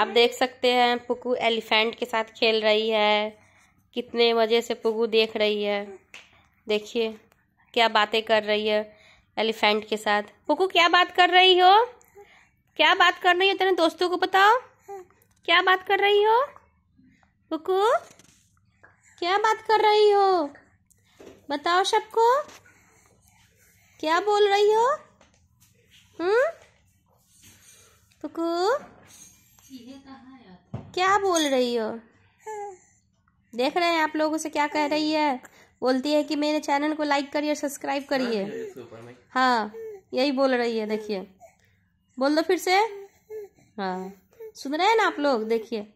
आप देख सकते हैं पुकू एलिफेंट के साथ खेल रही है कितने मज़े से पुकू देख रही है देखिए क्या बातें कर रही है एलिफेंट के साथ पुकू क्या बात कर रही हो क्या बात कर रही हो तेरे दोस्तों को बताओ क्या बात कर रही हो पुकू क्या बात कर रही हो बताओ सबको क्या बोल रही हो हम्म पुकू क्या बोल रही हो देख रहे हैं आप लोगों से क्या कह रही है बोलती है कि मेरे चैनल को लाइक करिए सब्सक्राइब करिए हाँ यही बोल रही है देखिए बोल दो फिर से हाँ सुन रहे हैं ना आप लोग देखिए